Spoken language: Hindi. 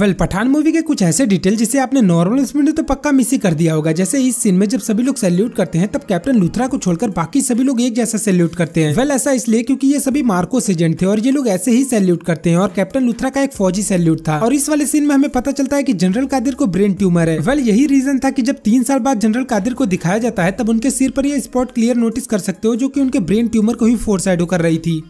वेल well, पठान मूवी के कुछ ऐसे डिटेल जिसे आपने नॉर्मल स्पीड में तो पक्का मिस ही कर दिया होगा जैसे इस सीन में जब सभी लोग सैल्यूट करते हैं तब कैप्टन लुथरा को छोड़कर बाकी सभी लोग एक जैसा सैल्यूट करते हैं वेल well, ऐसा इसलिए क्योंकि ये सभी मार्कोस एजेंट थे और ये लोग ऐसे ही सैल्यूट करते हैं और कैप्टन लुथरा का एक फौजी सैल्यूट था और इस वाले सीन में हमें पता चलता है की जनरल कादिर को ब्रेन ट्यूमर है वेल well, यही रीजन था की जब तीन साल बाद जनरल कादिर को दिखाया जाता है तब उनके सिर पर यह स्पॉट क्लियर नोटिस कर सकते हो जो की उनके ब्रेन ट्यूमर को ही फोर साइड होकर रही थी